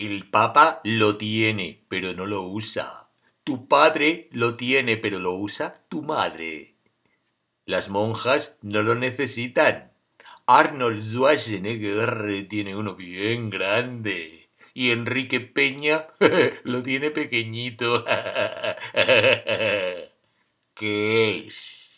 El Papa lo tiene, pero no lo usa. Tu padre lo tiene, pero lo usa tu madre. Las monjas no lo necesitan. Arnold Schwarzenegger tiene uno bien grande. Y Enrique Peña lo tiene pequeñito. ¿Qué es?